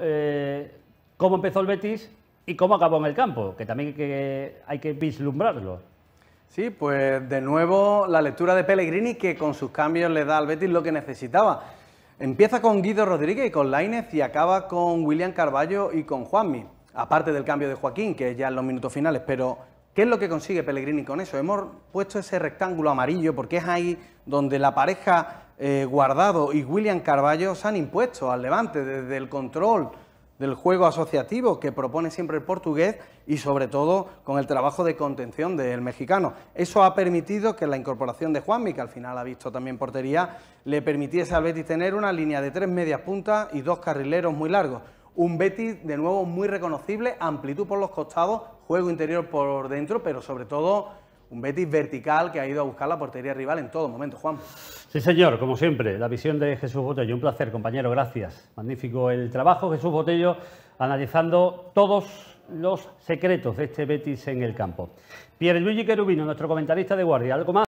Eh, cómo empezó el Betis y cómo acabó en el campo, que también que, hay que vislumbrarlo. Sí, pues de nuevo la lectura de Pellegrini que con sus cambios le da al Betis lo que necesitaba. Empieza con Guido Rodríguez y con Lainez y acaba con William Carballo y con Juanmi, aparte del cambio de Joaquín, que es ya en los minutos finales, pero ¿qué es lo que consigue Pellegrini con eso? Hemos puesto ese rectángulo amarillo porque es ahí donde la pareja eh, guardado y William Carballo se han impuesto al Levante desde el control del juego asociativo que propone siempre el portugués y sobre todo con el trabajo de contención del mexicano. Eso ha permitido que la incorporación de Juanmi, que al final ha visto también portería, le permitiese al Betis tener una línea de tres medias puntas y dos carrileros muy largos. Un Betis de nuevo muy reconocible, amplitud por los costados, juego interior por dentro, pero sobre todo un Betis vertical que ha ido a buscar la portería rival en todo momento, Juan. Sí, señor, como siempre, la visión de Jesús Botello. Un placer, compañero, gracias. Magnífico el trabajo, Jesús Botello, analizando todos los secretos de este Betis en el campo. Pierluigi Querubino, nuestro comentarista de guardia, ¿algo más?